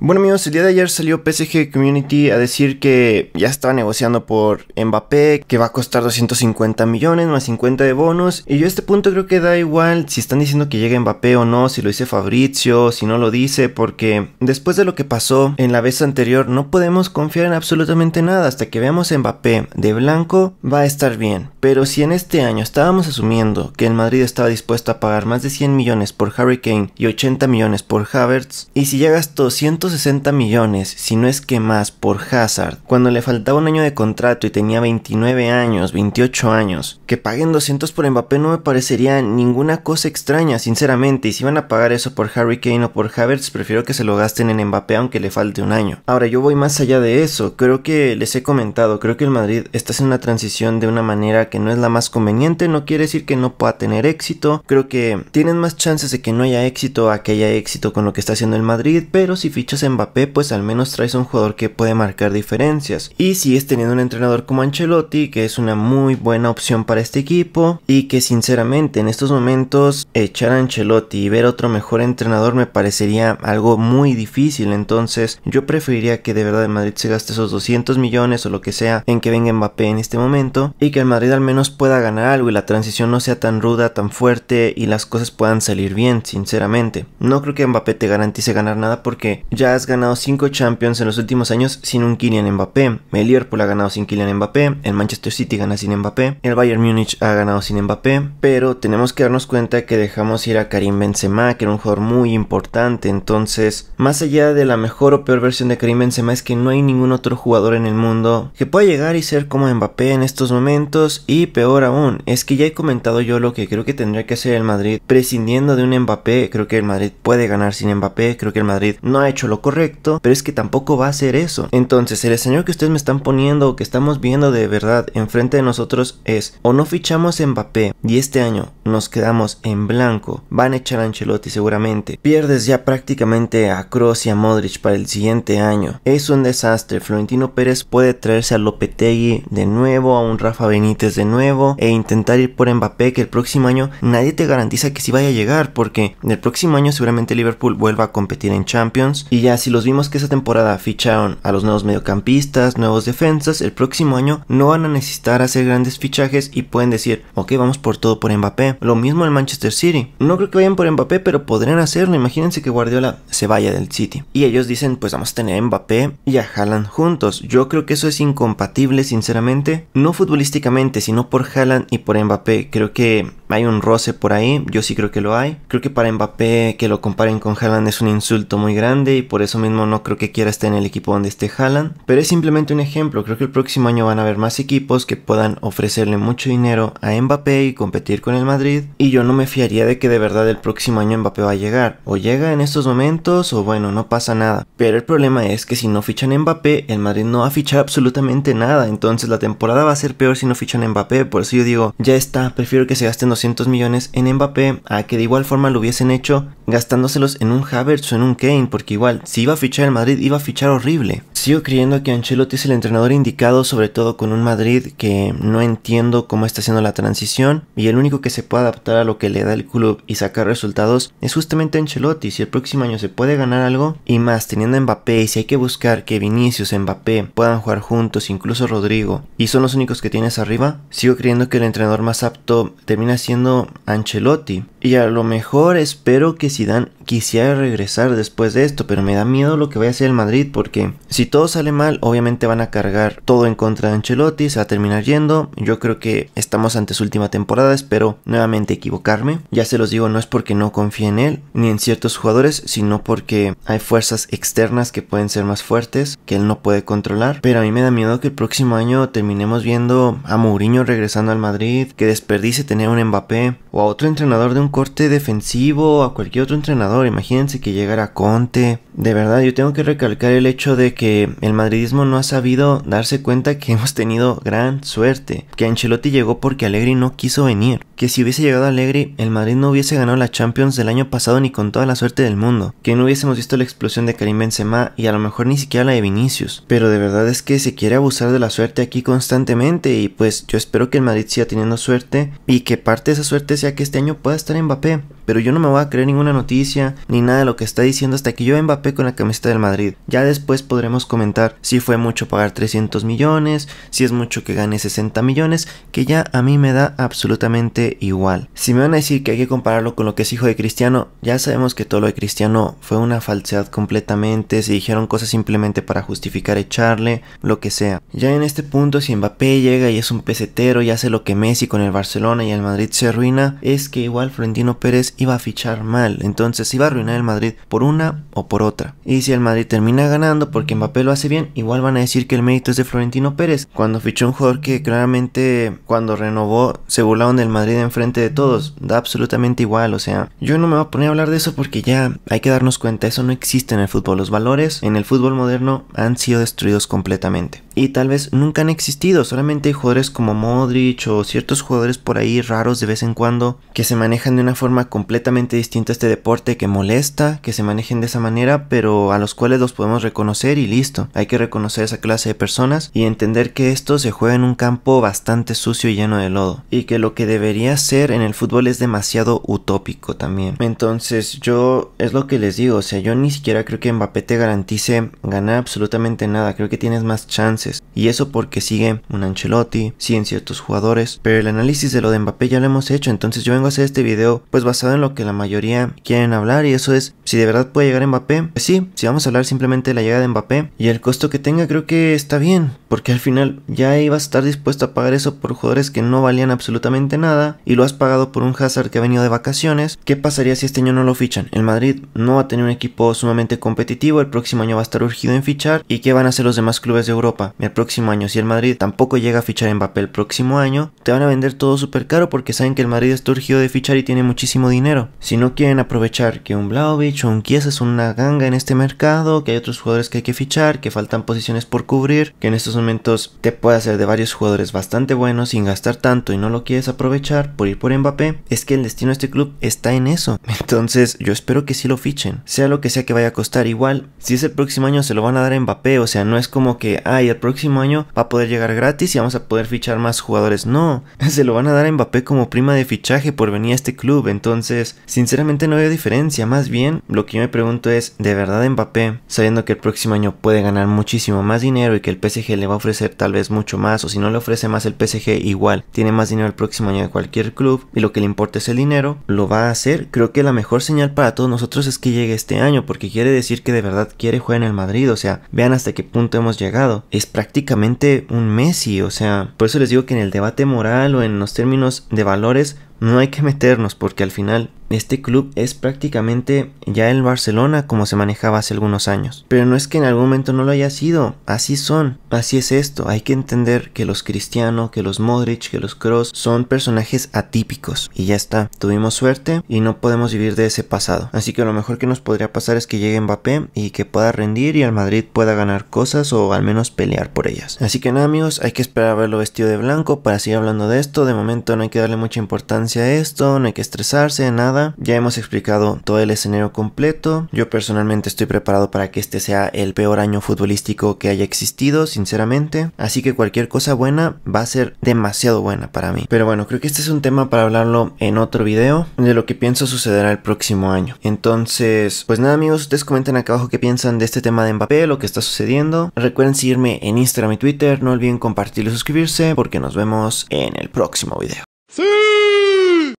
Bueno amigos, el día de ayer salió PSG Community a decir que ya estaba negociando por Mbappé, que va a costar 250 millones más 50 de bonos. Y yo a este punto creo que da igual si están diciendo que llega Mbappé o no, si lo dice Fabrizio, si no lo dice, porque después de lo que pasó en la vez anterior no podemos confiar en absolutamente nada. Hasta que veamos Mbappé de blanco va a estar bien. Pero si en este año estábamos asumiendo que el Madrid estaba dispuesto a pagar más de 100 millones por Hurricane y 80 millones por Havertz, y si ya gastó 100 60 millones, si no es que más, por Hazard, cuando le faltaba un año de contrato y tenía 29 años, 28 años. Que paguen 200 por Mbappé no me parecería ninguna cosa extraña, sinceramente, y si van a pagar eso por Harry Kane o por Havertz, prefiero que se lo gasten en Mbappé aunque le falte un año. Ahora, yo voy más allá de eso, creo que les he comentado, creo que el Madrid está haciendo una transición de una manera que no es la más conveniente, no quiere decir que no pueda tener éxito, creo que tienen más chances de que no haya éxito a que haya éxito con lo que está haciendo el Madrid, pero si fichas Mbappé, pues al menos traes un jugador que puede marcar diferencias. Y si es teniendo un entrenador como Ancelotti, que es una muy buena opción para este equipo. Y que sinceramente en estos momentos echar a Ancelotti y ver otro mejor entrenador me parecería algo muy difícil. Entonces yo preferiría que de verdad el Madrid se gaste esos 200 millones o lo que sea en que venga Mbappé en este momento. Y que el Madrid al menos pueda ganar algo y la transición no sea tan ruda, tan fuerte y las cosas puedan salir bien, sinceramente. No creo que Mbappé te garantice ganar nada porque ya has ganado 5 Champions en los últimos años sin un Kylian Mbappé. El ha ganado sin Kylian Mbappé, el Manchester City gana sin Mbappé, el Bayern Múnich ha ganado sin Mbappé, pero tenemos que darnos cuenta que dejamos ir a Karim Benzema, que era un jugador muy importante, entonces, más allá de la mejor o peor versión de Karim Benzema es que no hay ningún otro jugador en el mundo que pueda llegar y ser como Mbappé en estos momentos y peor aún, es que ya he comentado yo lo que creo que tendría que hacer el Madrid prescindiendo de un Mbappé, creo que el Madrid puede ganar sin Mbappé, creo que el Madrid no ha hecho lo correcto, pero es que tampoco va a ser eso. Entonces, el escenario que ustedes me están poniendo que estamos viendo de verdad enfrente de nosotros es o no fichamos Mbappé y este año nos quedamos en blanco, van a echar a Ancelotti seguramente. Pierdes ya prácticamente a Kroos y a Modric para el siguiente año. Es un desastre. Florentino Pérez puede traerse a Lopetegui de nuevo, a un Rafa Benítez de nuevo e intentar ir por Mbappé que el próximo año nadie te garantiza que si vaya a llegar porque el próximo año seguramente Liverpool vuelva a competir en Champions y y ya si los vimos que esa temporada ficharon a los nuevos mediocampistas, nuevos defensas, el próximo año no van a necesitar hacer grandes fichajes y pueden decir, ok, vamos por todo por Mbappé. Lo mismo el Manchester City. No creo que vayan por Mbappé, pero podrían hacerlo. Imagínense que Guardiola se vaya del City. Y ellos dicen, pues vamos a tener a Mbappé y a Haaland juntos. Yo creo que eso es incompatible, sinceramente. No futbolísticamente, sino por Haaland y por Mbappé. Creo que hay un roce por ahí. Yo sí creo que lo hay. Creo que para Mbappé que lo comparen con Haaland es un insulto muy grande y por eso mismo no creo que quiera estar en el equipo donde esté Haaland, pero es simplemente un ejemplo, creo que el próximo año van a haber más equipos que puedan ofrecerle mucho dinero a Mbappé y competir con el Madrid, y yo no me fiaría de que de verdad el próximo año Mbappé va a llegar, o llega en estos momentos o bueno, no pasa nada, pero el problema es que si no fichan Mbappé, el Madrid no va a fichar absolutamente nada, entonces la temporada va a ser peor si no fichan Mbappé, por eso yo digo, ya está, prefiero que se gasten 200 millones en Mbappé a que de igual forma lo hubiesen hecho gastándoselos en un Havertz o en un Kane, porque igual si iba a fichar el Madrid, iba a fichar horrible. Sigo creyendo que Ancelotti es el entrenador indicado, sobre todo con un Madrid que no entiendo cómo está haciendo la transición y el único que se puede adaptar a lo que le da el club y sacar resultados es justamente Ancelotti. Si el próximo año se puede ganar algo y más teniendo Mbappé y si hay que buscar que Vinicius Mbappé puedan jugar juntos, incluso Rodrigo, y son los únicos que tienes arriba, sigo creyendo que el entrenador más apto termina siendo Ancelotti. Y a lo mejor espero que Zidane quisiera regresar después de esto, pero me da miedo lo que vaya a hacer el Madrid porque si todo sale mal, obviamente van a cargar todo en contra de Ancelotti, se va a terminar yendo. Yo creo que estamos ante su última temporada, espero nuevamente equivocarme. Ya se los digo, no es porque no confíe en él ni en ciertos jugadores, sino porque hay fuerzas externas que pueden ser más fuertes que él no puede controlar, pero a mí me da miedo que el próximo año terminemos viendo a Mourinho regresando al Madrid, que desperdice tener un Mbappé o a otro entrenador de un corte defensivo a cualquier otro entrenador. Imagínense que llegara Conte. De verdad, yo tengo que recalcar el hecho de que el madridismo no ha sabido darse cuenta que hemos tenido gran suerte. Que Ancelotti llegó porque Allegri no quiso venir. Que si hubiese llegado Allegri, el Madrid no hubiese ganado la Champions del año pasado ni con toda la suerte del mundo. Que no hubiésemos visto la explosión de Karim Benzema y a lo mejor ni siquiera la de Vinicius. Pero de verdad es que se quiere abusar de la suerte aquí constantemente y pues yo espero que el Madrid siga teniendo suerte y que parte de esa suerte sea que este año pueda estar Mbappé pero yo no me voy a creer ninguna noticia ni nada de lo que está diciendo hasta que yo Mbappé con la camiseta del Madrid. Ya después podremos comentar si fue mucho pagar 300 millones, si es mucho que gane 60 millones, que ya a mí me da absolutamente igual. Si me van a decir que hay que compararlo con lo que es hijo de Cristiano, ya sabemos que todo lo de Cristiano fue una falsedad completamente, se dijeron cosas simplemente para justificar echarle, lo que sea. Ya en este punto, si Mbappé llega y es un pesetero y hace lo que Messi con el Barcelona y el Madrid se arruina, es que igual Florentino Pérez iba a fichar mal, entonces iba a arruinar el Madrid por una o por otra. Y si el Madrid termina ganando porque Mbappé lo hace bien, igual van a decir que el mérito es de Florentino Pérez, cuando fichó un jugador que claramente cuando renovó se burlaron del Madrid enfrente de todos, da absolutamente igual, o sea, yo no me voy a poner a hablar de eso porque ya hay que darnos cuenta, eso no existe en el fútbol, los valores en el fútbol moderno han sido destruidos completamente y tal vez nunca han existido. Solamente hay jugadores como Modric o ciertos jugadores por ahí raros de vez en cuando que se manejan de una forma completamente distinta a este deporte que molesta, que se manejen de esa manera, pero a los cuales los podemos reconocer y listo. Hay que reconocer esa clase de personas y entender que esto se juega en un campo bastante sucio y lleno de lodo y que lo que debería ser en el fútbol es demasiado utópico también. Entonces yo es lo que les digo, o sea, yo ni siquiera creo que Mbappé te garantice ganar absolutamente nada, creo que tienes más chances y eso porque sigue un Ancelotti, siguen ciertos jugadores. Pero el análisis de lo de Mbappé ya lo hemos hecho. Entonces yo vengo a hacer este video pues basado en lo que la mayoría quieren hablar. Y eso es si de verdad puede llegar Mbappé. Pues sí, si vamos a hablar simplemente de la llegada de Mbappé y el costo que tenga creo que está bien porque al final ya ibas a estar dispuesto a pagar eso por jugadores que no valían absolutamente nada y lo has pagado por un Hazard que ha venido de vacaciones. ¿Qué pasaría si este año no lo fichan? El Madrid no va a tener un equipo sumamente competitivo, el próximo año va a estar urgido en fichar y qué van a hacer los demás clubes de Europa el próximo año. Si el Madrid tampoco llega a fichar papel el próximo año, te van a vender todo súper caro porque saben que el Madrid está urgido de fichar y tiene muchísimo dinero. Si no quieren aprovechar que un Blaovic o un Kies es una ganga en este mercado, que hay otros jugadores que hay que fichar, que faltan posiciones por cubrir, que en estos momentos te puede hacer de varios jugadores bastante buenos sin gastar tanto y no lo quieres aprovechar por ir por Mbappé, es que el destino de este club está en eso. Entonces yo espero que sí lo fichen, sea lo que sea que vaya a costar igual. Si es el próximo año se lo van a dar a Mbappé, o sea, no es como que, ay, el próximo año va a poder llegar gratis y vamos a poder fichar más jugadores. No, se lo van a dar a Mbappé como prima de fichaje por venir a este club. Entonces, sinceramente no veo diferencia. Más bien, lo que yo me pregunto es, ¿de verdad Mbappé, sabiendo que el próximo año puede ganar muchísimo más dinero y que el PSG le va a ofrecer tal vez mucho más o si no le ofrece más el PSG igual tiene más dinero el próximo año de cualquier club y lo que le importa es el dinero, lo va a hacer. Creo que la mejor señal para todos nosotros es que llegue este año porque quiere decir que de verdad quiere jugar en el Madrid, o sea, vean hasta qué punto hemos llegado. Es prácticamente un Messi, o sea, por eso les digo que en el debate moral o en los términos de valores no hay que meternos porque al final este club es prácticamente ya el Barcelona como se manejaba hace algunos años. Pero no es que en algún momento no lo haya sido, así son, así es esto. Hay que entender que los Cristiano, que los Modric, que los Cross son personajes atípicos. Y ya está, tuvimos suerte y no podemos vivir de ese pasado. Así que lo mejor que nos podría pasar es que llegue Mbappé y que pueda rendir y al Madrid pueda ganar cosas o al menos pelear por ellas. Así que nada amigos, hay que esperar a verlo vestido de blanco para seguir hablando de esto. De momento no hay que darle mucha importancia a esto, no hay que estresarse, nada ya hemos explicado todo el escenario completo. Yo personalmente estoy preparado para que este sea el peor año futbolístico que haya existido, sinceramente. Así que cualquier cosa buena va a ser demasiado buena para mí. Pero bueno, creo que este es un tema para hablarlo en otro video de lo que pienso sucederá el próximo año. Entonces, pues nada amigos, ustedes comenten acá abajo qué piensan de este tema de Mbappé, lo que está sucediendo. Recuerden seguirme en Instagram y Twitter, no olviden compartir y suscribirse porque nos vemos en el próximo video. ¡Sí!